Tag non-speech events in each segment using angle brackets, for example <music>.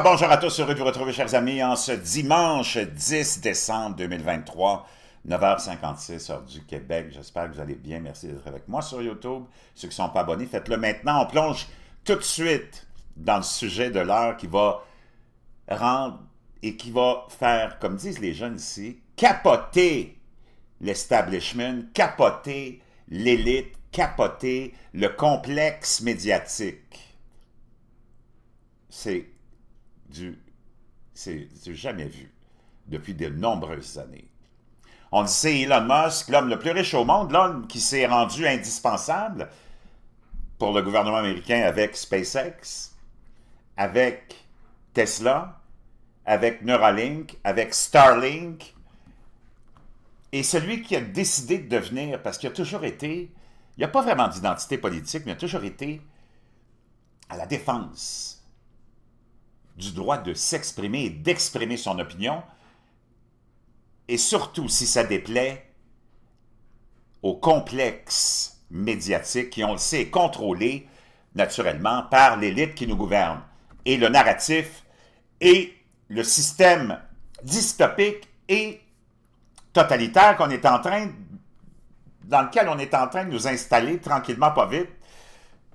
bonjour à tous, heureux de vous retrouver chers amis en ce dimanche 10 décembre 2023, 9h56 heure du Québec. J'espère que vous allez bien, merci d'être avec moi sur YouTube. Ceux qui ne sont pas abonnés, faites-le maintenant. On plonge tout de suite dans le sujet de l'heure qui va rendre et qui va faire, comme disent les jeunes ici, capoter l'establishment, capoter l'élite, capoter le complexe médiatique. C'est du, c'est jamais vu depuis de nombreuses années. On le sait, Elon Musk, l'homme le plus riche au monde, l'homme qui s'est rendu indispensable pour le gouvernement américain avec SpaceX, avec Tesla, avec Neuralink, avec Starlink, et celui qui a décidé de devenir, parce qu'il a toujours été, il n'y a pas vraiment d'identité politique, mais il a toujours été à la défense du droit de s'exprimer et d'exprimer son opinion, et surtout si ça déplaît au complexe médiatique qui, on le sait, est contrôlé naturellement par l'élite qui nous gouverne, et le narratif, et le système dystopique et totalitaire qu'on est en train, dans lequel on est en train de nous installer tranquillement, pas vite,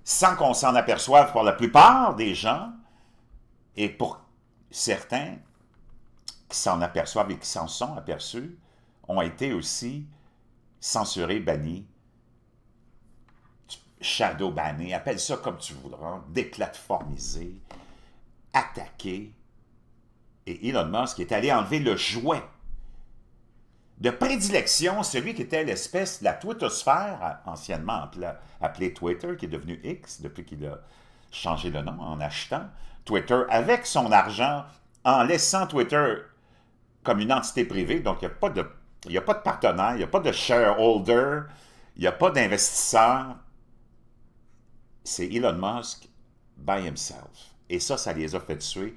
sans qu'on s'en aperçoive pour la plupart des gens, et pour certains qui s'en aperçoivent et qui s'en sont aperçus, ont été aussi censurés, bannis, shadow bannés, appelle ça comme tu voudras, déplateformisés, attaqués. Et Elon Musk est allé enlever le jouet de prédilection, celui qui était l'espèce de la Twittosphère, anciennement appelée Twitter, qui est devenu X depuis qu'il a changé le nom en achetant Twitter avec son argent en laissant Twitter comme une entité privée. Donc, il n'y a, pas de, a pas de partenaire, il n'y a pas de shareholder, il n'y a pas d'investisseur. C'est Elon Musk by himself. Et ça, ça les a fait tuer.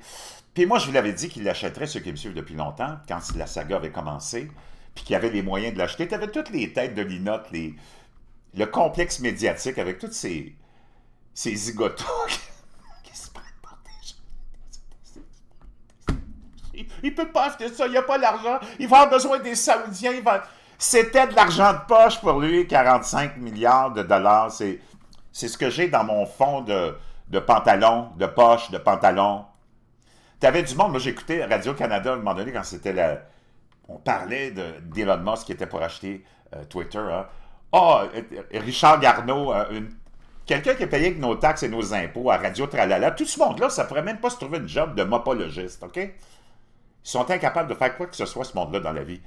Puis moi, je vous l'avais dit qu'il l'achèterait, ceux qui me suivent depuis longtemps, quand la saga avait commencé, puis qu'il avait les moyens de l'acheter. Tu avais toutes les têtes de l'inote, les... le complexe médiatique avec toutes ces, ces zigotos <laughs> Il peut pas acheter ça, il a pas l'argent. Il va avoir besoin des Saoudiens. va... C'était de l'argent de poche pour lui, 45 milliards de dollars. C'est, ce que j'ai dans mon fond de, de pantalon, de poche, de pantalon. Tu avais du monde. Moi, j'écoutais Radio-Canada à un moment donné quand c'était la. On parlait de, d'Elon Musk qui était pour acheter euh, Twitter. oh, Richard Garneau, euh, quelqu'un qui payait payé nos taxes et nos impôts à Radio Tralala. Tout ce monde-là, ça pourrait même pas se trouver une job de mopologiste, OK? Ils sont incapables de faire quoi que ce soit, ce monde-là, dans la vie.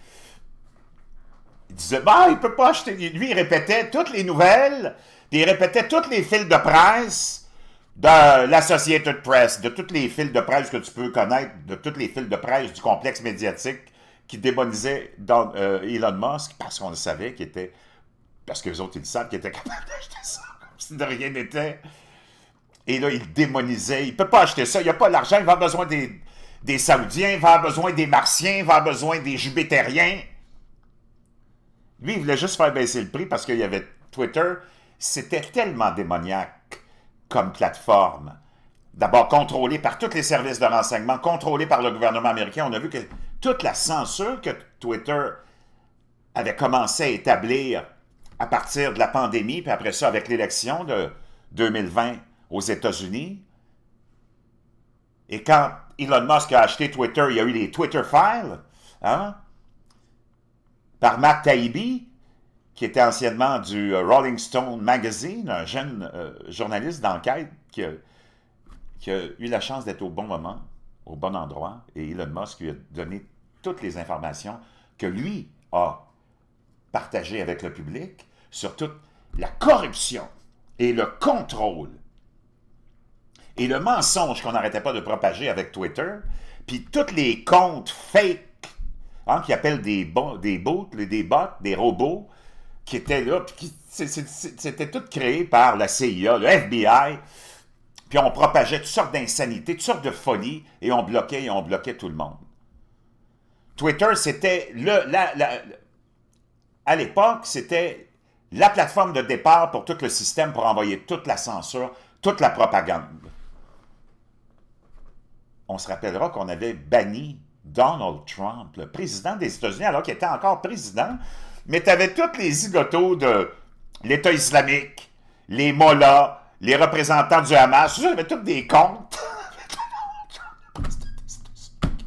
Il disait, bah, il peut pas acheter. Lui, il répétait toutes les nouvelles, il répétait toutes les fils de presse de l'Associated Press, de toutes les fils de presse que tu peux connaître, de toutes les fils de presse du complexe médiatique qui démonisait euh, Elon Musk parce qu'on le savait qu'il était. Parce que les autres, ils le savent qu'il était capable <laughs> d'acheter ça, comme si de rien n'était. Et là, il démonisait. Il peut pas acheter ça, il n'y a pas l'argent, il va avoir besoin des des Saoudiens, va avoir besoin des Martiens, va avoir besoin des Jubitériens. Lui, il voulait juste faire baisser le prix parce qu'il y avait Twitter. C'était tellement démoniaque comme plateforme. D'abord contrôlée par tous les services de renseignement, contrôlée par le gouvernement américain. On a vu que toute la censure que Twitter avait commencé à établir à partir de la pandémie, puis après ça avec l'élection de 2020 aux États-Unis. Et quand Elon Musk a acheté Twitter, il y a eu des Twitter Files, hein, par Matt Taibbi, qui était anciennement du euh, Rolling Stone Magazine, un jeune euh, journaliste d'enquête qui, a eu la chance d'être au bon moment, au bon endroit, et Elon Musk lui a donné toutes les informations que lui a partagées avec le public sur toute la corruption et le contrôle et le mensonge qu'on n'arrêtait pas de propager avec Twitter, puis tous les comptes fake hein, qui appellent des, des bots, des bots, des robots, qui étaient là, puis c'était tout créé par la CIA, le FBI, puis on propageait toutes sortes d'insanités, toutes sortes de folies, et on bloquait et on bloquait tout le monde. Twitter, c'était le... à l'époque, c'était la plateforme de départ pour tout le système pour envoyer toute la censure, toute la propagande on se rappellera qu'on avait banni Donald Trump, le président des États-Unis, alors qu'il était encore président, mais tu avais tous les zigotos de l'État islamique, les mollahs, les représentants du Hamas, tu avais tous des comptes.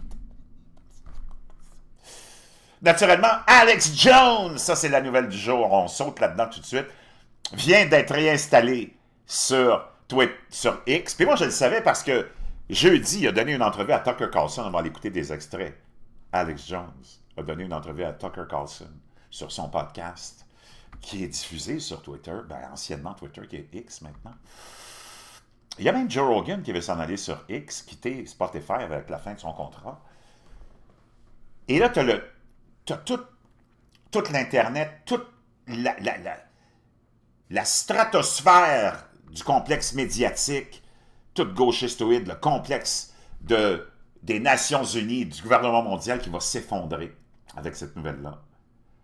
<laughs> Naturellement, Alex Jones, ça c'est la nouvelle du jour, on saute là-dedans tout de suite, vient d'être réinstallé sur, Twitter, sur X. Puis moi je le savais parce que Jeudi, il a donné une entrevue à Tucker Carlson. On va l'écouter des extraits. Alex Jones a donné une entrevue à Tucker Carlson sur son podcast qui est diffusé sur Twitter, ben, anciennement Twitter, qui est X maintenant. Il y a même Joe Rogan qui veut s'en aller sur X, quitter Spotify avec la fin de son contrat. Et là, tu as, as, tout, l'Internet, toute la stratosphère du complexe médiatique toute gauchistoïde, le complexe de, des Nations Unies, du gouvernement mondial qui va s'effondrer avec cette nouvelle-là.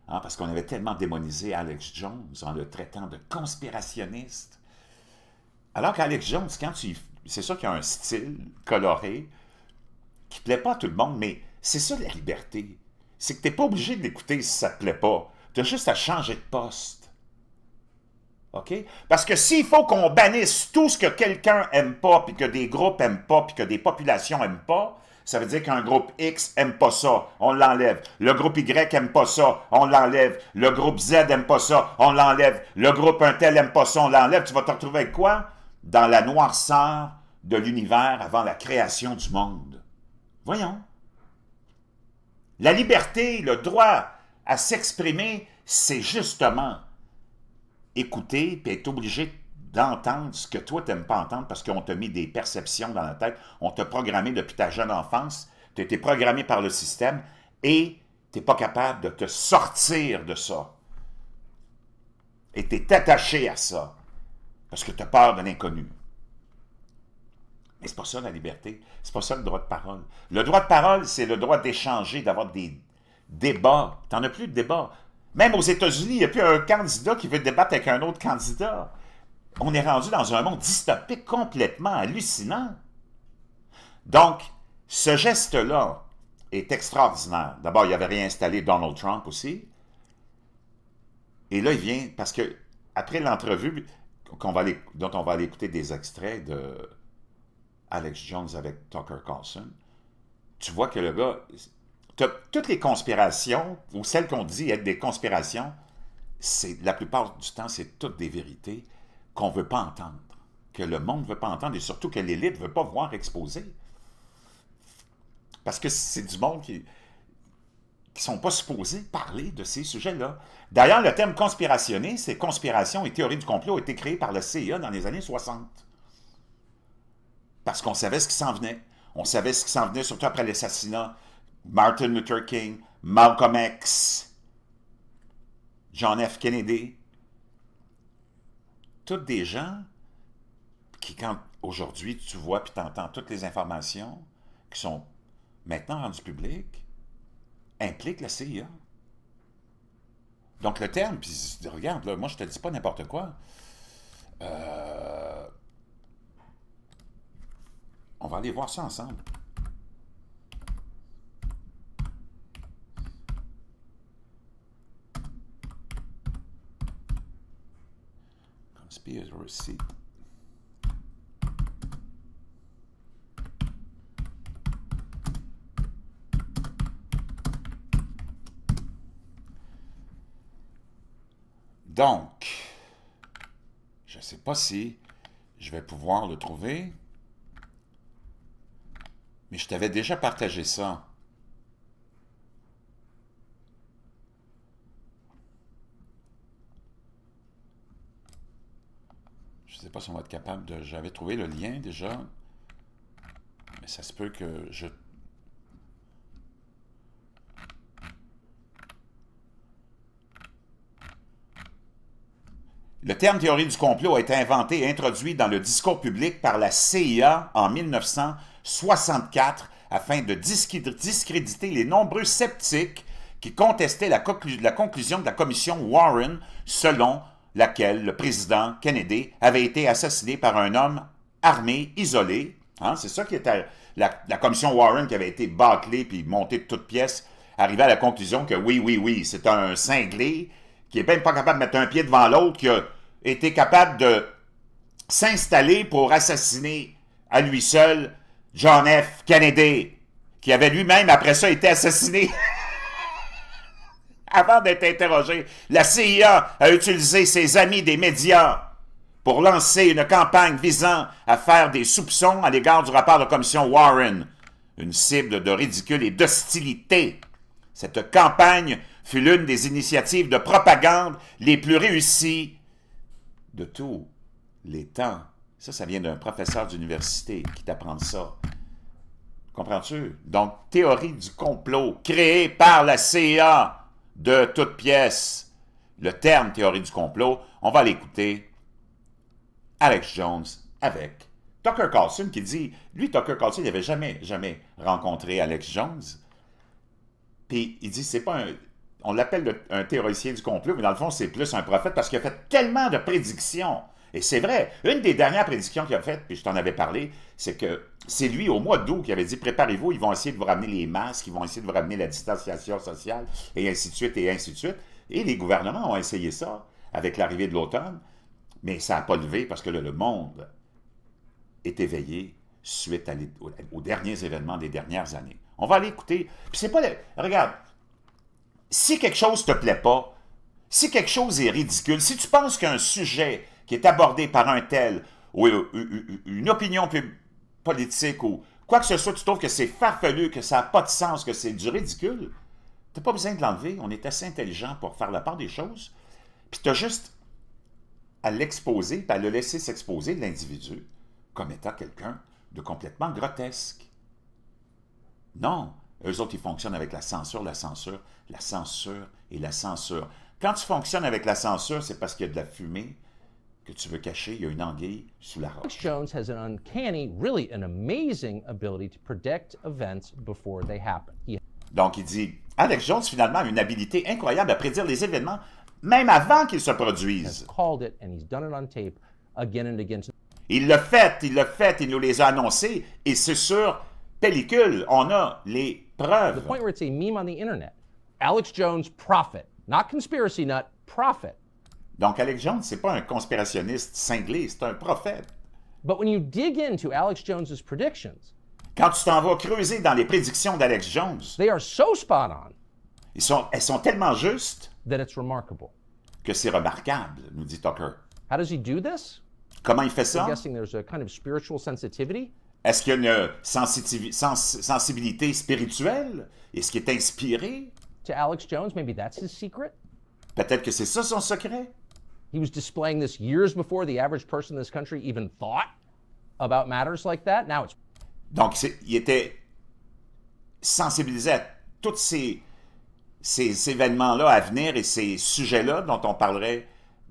Hein, parce qu'on avait tellement démonisé Alex Jones en le traitant de conspirationniste. Alors qu'Alex Jones, quand tu... C'est sûr qu'il a un style coloré qui ne plaît pas à tout le monde, mais c'est ça la liberté. C'est que tu n'es pas obligé de l'écouter si ça ne te plaît pas. Tu as juste à changer de poste. OK? Parce que s'il faut qu'on bannisse tout ce que quelqu'un aime pas, puis que des groupes aiment pas, puis que des populations aiment pas, ça veut dire qu'un groupe X aime pas ça, on l'enlève. Le groupe Y aime pas ça, on l'enlève. Le groupe Z aime pas ça, on l'enlève. Le groupe un tel aime pas ça, on l'enlève. Tu vas te retrouver avec quoi? Dans la noirceur de l'univers avant la création du monde. Voyons. La liberté, le droit à s'exprimer, c'est justement écouter puis être obligé d'entendre ce que toi, tu n'aimes pas entendre parce qu'on t'a mis des perceptions dans la tête, on t'a programmé depuis ta jeune enfance, tu été programmé par le système et tu n'es pas capable de te sortir de ça. Et tu es attaché à ça parce que tu as peur de l'inconnu. Mais c'est pas ça la liberté, c'est pas ça le droit de parole. Le droit de parole, c'est le droit d'échanger, d'avoir des débats. Tu n'en as plus de débats. Même aux États-Unis, il n'y a plus un candidat qui veut débattre avec un autre candidat. On est rendu dans un monde dystopique complètement hallucinant. Donc, ce geste-là est extraordinaire. D'abord, il avait réinstallé Donald Trump aussi. Et là, il vient, parce que après l'entrevue dont on va aller écouter des extraits de Alex Jones avec Tucker Carlson, tu vois que le gars, toutes les conspirations, ou celles qu'on dit être des conspirations, c'est la plupart du temps, c'est toutes des vérités qu'on ne veut pas entendre, que le monde ne veut pas entendre et surtout que l'élite ne veut pas voir exposées. Parce que c'est du monde qui ne sont pas supposés parler de ces sujets-là. D'ailleurs, le terme conspirationniste c'est conspiration et théorie du complot a été créé par le CIA dans les années 60. Parce qu'on savait ce qui s'en venait. On savait ce qui s'en venait surtout après l'assassinat Martin Luther King, Malcolm X, John F. Kennedy, toutes des gens qui, quand aujourd'hui tu vois puis tu entends toutes les informations qui sont maintenant rendues publiques, impliquent la CIA. Donc le terme, puis regarde, moi je te dis pas n'importe quoi. Euh, on va aller voir ça ensemble. Donc, je ne sais pas si je vais pouvoir le trouver, mais je t'avais déjà partagé ça. sais pas si on va être capable de... J'avais trouvé le lien déjà. Mais ça se peut que je... Le terme théorie du complot a été inventé et introduit dans le discours public par la CIA en 1964 afin de discréditer les nombreux sceptiques qui contestaient la conclusion de la commission Warren selon laquelle le président Kennedy avait été assassiné par un homme armé, isolé. Hein, c'est ça qui était la, la, commission Warren qui avait été bâclée puis montée de toutes pièces, arrivait à la conclusion que oui, oui, oui, c'est un cinglé qui n'est même pas capable de mettre un pied devant l'autre, qui a été capable de s'installer pour assassiner à lui seul John F. Kennedy, qui avait lui-même après ça été assassiné. <laughs> avant d'être interrogé. La CIA a utilisé ses amis des médias pour lancer une campagne visant à faire des soupçons à l'égard du rapport de la commission Warren, une cible de ridicule et d'hostilité. Cette campagne fut l'une des initiatives de propagande les plus réussies de tous les temps. Ça, ça vient d'un professeur d'université qui t'apprend ça. Comprends-tu? Donc, théorie du complot créée par la CIA de toute pièce. Le terme théorie du complot, on va l'écouter. Alex Jones avec Tucker Carlson qui dit, lui, Tucker Carlson, il n'avait jamais, jamais rencontré Alex Jones. Puis il dit, c'est pas un. On l'appelle un théoricien du complot, mais dans le fond, c'est plus un prophète parce qu'il a fait tellement de prédictions. Et c'est vrai, une des dernières prédictions qu'il a faites, puis je t'en avais parlé, c'est que c'est lui au mois d'août qui avait dit préparez-vous, ils vont essayer de vous ramener les masques, ils vont essayer de vous ramener la distanciation sociale, et ainsi de suite, et ainsi de suite. Et les gouvernements ont essayé ça avec l'arrivée de l'automne, mais ça n'a pas levé parce que le monde est éveillé suite aux, derniers événements des dernières années. On va aller écouter. Puis c'est pas. regarde, si quelque chose ne te plaît pas, si quelque chose est ridicule, si tu penses qu'un sujet qui est abordé par un tel ou une opinion publique, politique ou quoi que ce soit, tu trouves que c'est farfelu, que ça n'a pas de sens, que c'est du ridicule, tu n'as pas besoin de l'enlever. On est assez intelligent pour faire la part des choses. Puis tu as juste à l'exposer, puis à le laisser s'exposer, l'individu, comme étant quelqu'un de complètement grotesque. Non, eux autres, ils fonctionnent avec la censure, la censure, la censure et la censure. Quand tu fonctionnes avec la censure, c'est parce qu'il y a de la fumée que tu veux cacher, il y a une anguille sous la roche. Jones has an uncanny, really an amazing ability to predict events before they happen. He... Donc il dit, Alex Jones finalement a une habilité incroyable à prédire les événements même avant qu'ils se produisent. Il l'a fait, il l'a fait, il nous les a annoncés et c'est sur pellicule, on a les preuves. The point where it's a meme on internet. Alex Jones prophet, not conspiracy nut, prophet. Donc, Alex Jones, c'est pas un conspirationniste cinglé, c'est un prophète. quand tu t'en vas creuser dans les prédictions d'Alex Jones, Ils sont, elles sont tellement justes que c'est remarquable, nous dit Tucker. Comment il fait ça? Est-ce qu'il y a une sensibilité spirituelle? Est-ce qu'il est inspiré? Peut-être que c'est ça son secret. He was displaying this years before the average person in this country even thought about matters like that. Now it's Donc, il était sensibilisé à tous ces, ces, ces événements-là à venir et ces sujets-là dont on parlerait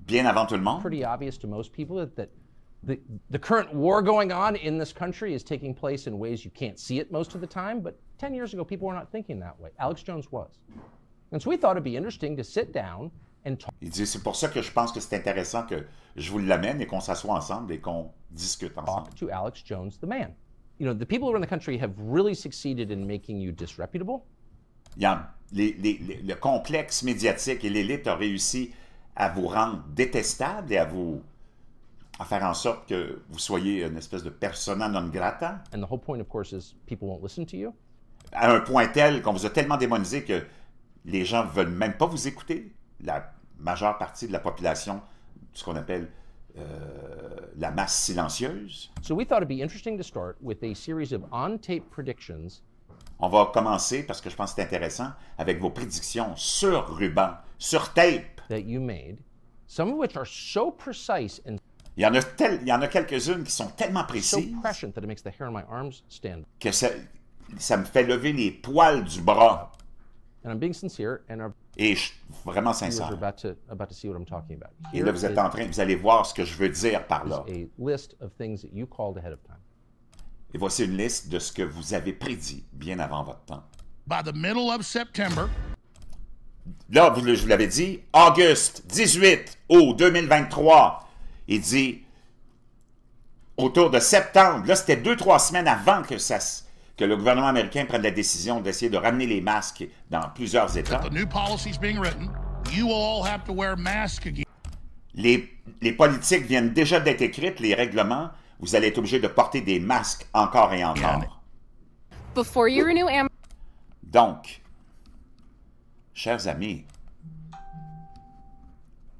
bien avant tout le monde. Pretty obvious to most people that, that the, the current war going on in this country is taking place in ways you can't see it most of the time, but 10 years ago, people were not thinking that way. Alex Jones was. And so we thought it'd be interesting to sit down Il dit, c'est pour ça que je pense que c'est intéressant que je vous l'amène et qu'on s'assoie ensemble et qu'on discute ensemble. You know, the people the country have really succeeded in making you disreputable. le complexe médiatique et l'élite ont réussi à vous rendre détestable et à vous à faire en sorte que vous soyez une espèce de persona non grata. And the whole point, of course, is people won't listen to you. À un point tel qu'on vous a tellement démonisé que les gens veulent même pas vous écouter la majeure partie de la population, ce qu'on appelle euh, la masse silencieuse. on va commencer parce que je pense que c'est intéressant avec vos prédictions sur ruban, sur tape. il y en a, il y en a quelques-unes qui sont tellement précises que ça, ça me fait lever les poils du bras. Et je suis vraiment sincère. Et là, vous êtes en train, vous allez voir ce que je veux dire par là. Et voici une liste de ce que vous avez prédit bien avant votre temps. Là, je vous l'avais dit, Auguste 18 au 2023, il dit autour de septembre, là c'était deux, trois semaines avant que ça se le gouvernement américain prenne la décision d'essayer de ramener les masques dans plusieurs États. Les, les politiques viennent déjà d'être écrites, les règlements. Vous allez être obligé de porter des masques encore et encore. Donc, chers amis,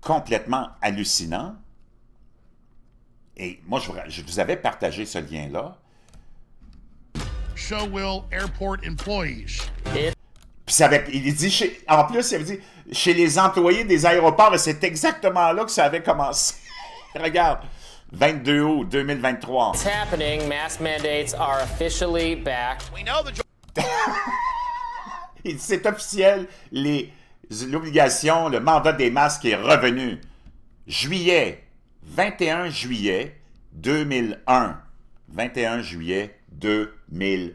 complètement hallucinant. Et moi, je, vous avais partagé ce lien-là. Airport Employees. Puis il dit en plus, il avait dit chez les employés des aéroports, et c'est exactement là que ça avait commencé. <laughs> Regarde. 22 août 2023. happening. mandates are officially back. We know the... <laughs> c'est officiel. L'obligation, le mandat des masques est revenu. Juillet, 21 juillet 2001. 21 juillet 2001.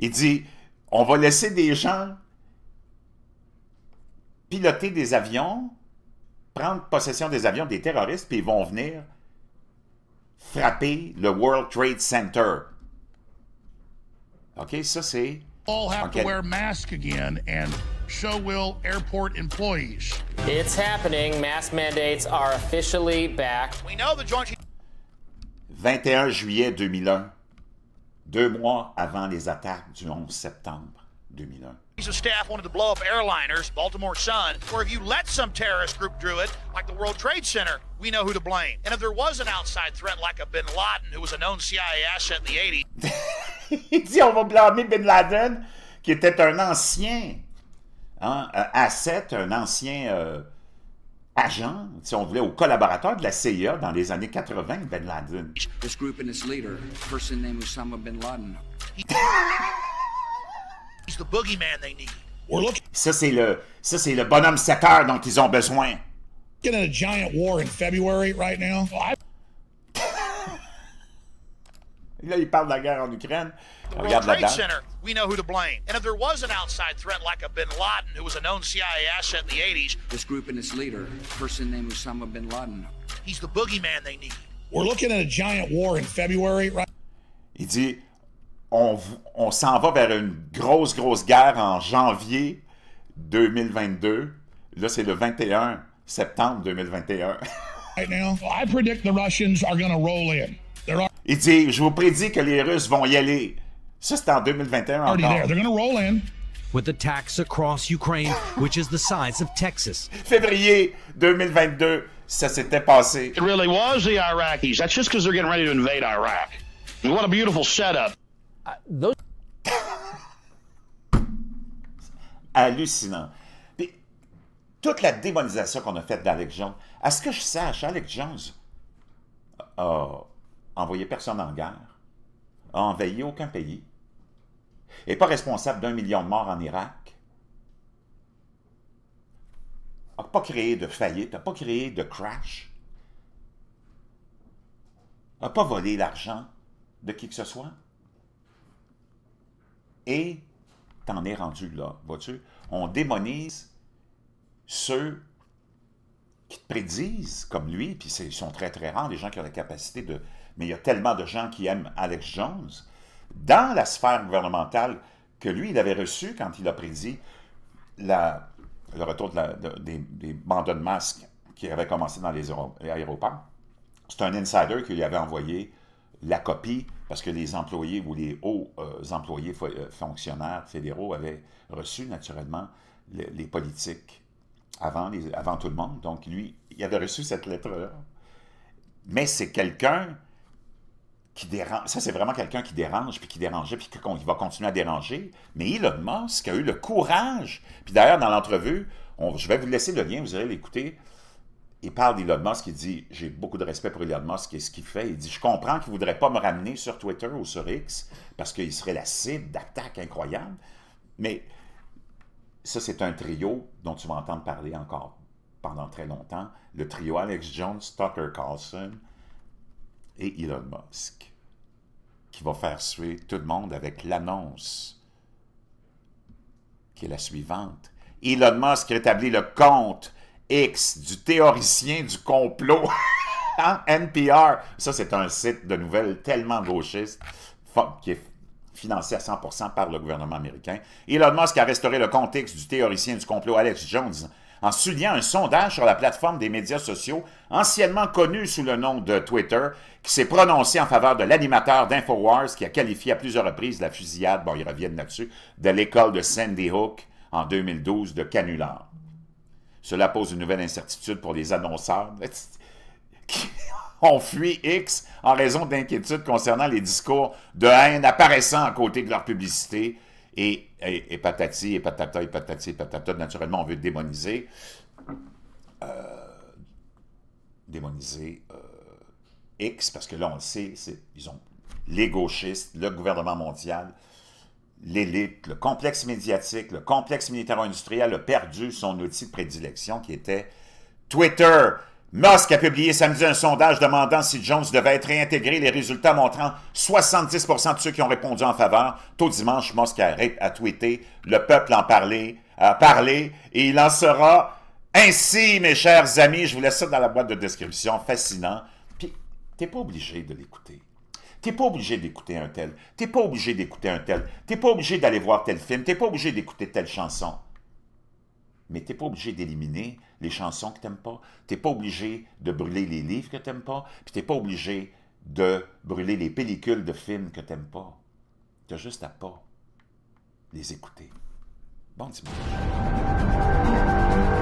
Il dit, on va laisser des gens piloter des avions, prendre possession des avions des terroristes, puis ils vont venir frapper le World Trade Center. OK, ça c'est all have okay. to wear masks again, and so will airport employees. It's happening. Mask mandates are officially back. We know the joint. 21 juillet 2001, deux mois avant les attaques du 11 septembre 2001. Of staff wanted to blow up airliners, Baltimore Sun, or if you let some terrorist group do it, like the World Trade Center, we know who to blame. And if there was an outside threat like a bin Laden, who was a known CIA asset in the 80s. <laughs> <laughs> il dit on va blâmer Bin Laden, qui était un ancien hein, euh, asset, un ancien euh, agent, si on voulait, au collaborateur de la CIA dans les années 80, Bin Laden. He's the boogeyman they need. Ça, c'est le, le bonhomme 7 heures dont ils ont besoin. Getting a giant war in February right now. I Là, il parle de la guerre en Ukraine. On regarde là-dedans. we know who to blame. And if there was an outside threat like a bin Laden, who was a known CIA asset in the 80s, this group and its leader, a person named Osama bin Laden, he's the boogeyman they need. We're looking at a giant war in February, right? Il dit on, on s'en va vers une grosse, grosse guerre en janvier 2022. Là, c'est le 21 septembre 2021. <laughs> right now, I predict the Russians are going to roll in. Il dit, je vous prédis que les Russes vont y aller. Ça, c'est en 2021 encore. With attacks across Ukraine, which is the size of Texas. Février 2022, ça s'était passé. It really was the Iraqis. That's just because they're getting ready to invade Iraq. what a beautiful setup. Uh, those... Hallucinant. Puis, toute la démonisation qu'on a faite d'Alex Jones. À ce que je sache, Alex Jones... Oh envoyé personne en guerre, a envahi aucun pays, n'est pas responsable d'un million de morts en Irak, n'a pas créé de faillite, n'a pas créé de crash, n'a pas volé l'argent de qui que ce soit. Et t'en es rendu là, vois-tu? On démonise ceux qui te prédisent, comme lui, puis ils sont très très rares, les gens qui ont la capacité de mais il y a tellement de gens qui aiment Alex Jones, dans la sphère gouvernementale que lui, il avait reçu quand il a prédit le retour des, des, de masques qui avaient commencé dans les, aéroports. C'est un insider qui lui avait envoyé la copie parce que les employés ou les hauts euh, employés euh, fonctionnaires fédéraux avaient reçu naturellement les politiques avant, avant tout le monde. Donc lui, il avait reçu cette lettre-là. Mais c'est quelqu'un ça, c'est vraiment quelqu'un qui dérange, puis qui dérangeait, puis qui va continuer à déranger. Mais Elon Musk a eu le courage. Puis d'ailleurs, dans l'entrevue, je vais vous laisser le lien, vous allez l'écouter. Il parle d'Elon Musk, il dit « J'ai beaucoup de respect pour Elon Musk et ce qu'il fait. » Il dit « Je comprends qu'il ne voudrait pas me ramener sur Twitter ou sur X parce qu'il serait la cible d'attaques incroyables. » Mais ça, c'est un trio dont tu vas entendre parler encore pendant très longtemps. Le trio Alex Jones, Tucker Carlson et Elon Musk, qui va faire suer tout le monde avec l'annonce qui est la suivante. Elon Musk rétablit le compte X du théoricien du complot. <laughs> NPR, ça c'est un site de nouvelles tellement gauchiste qui est financé à 100% par le gouvernement américain. Elon Musk a restauré le compte X du théoricien du complot Alex Jones en soulignant un sondage sur la plateforme des médias sociaux, anciennement connue sous le nom de Twitter, qui s'est prononcé en faveur de l'animateur d'InfoWars qui a qualifié à plusieurs reprises la fusillade, bon, ils reviennent là-dessus, de l'école de Sandy Hook en 2012 de canular. Cela pose une nouvelle incertitude pour les annonceurs <laughs> qui ont fui X en raison d'inquiétudes concernant les discours de haine apparaissant à côté de leur publicité et, patati, et patata, et patati, patata. Naturellement, on veut démoniser. Euh, démoniser euh, X, parce que là, on le sait, ils ont les gauchistes, le gouvernement mondial, l'élite, le complexe médiatique, le complexe militaire industriel a perdu son outil de prédilection qui était Twitter. Musk a publié samedi un sondage demandant si Jones devait être réintégré, les résultats montrant 70 de ceux qui ont répondu en faveur. Tôt dimanche, Musk a, a tweeté « Le peuple en parlait, a parlé et il en sera ainsi, mes chers amis. » Je vous laisse ça dans la boîte de description. Fascinant. Puis, t'es pas obligé de l'écouter. T'es pas obligé d'écouter un tel. T'es pas obligé d'écouter un tel. T'es pas obligé d'aller voir tel film. T'es pas obligé d'écouter telle chanson mais t'es pas obligé d'éliminer les chansons que t'aimes pas, t'es pas obligé de brûler les livres que t'aimes pas, puis t'es pas obligé de brûler les pellicules de films que t'aimes pas. T'as juste à pas les écouter. Bon dimanche.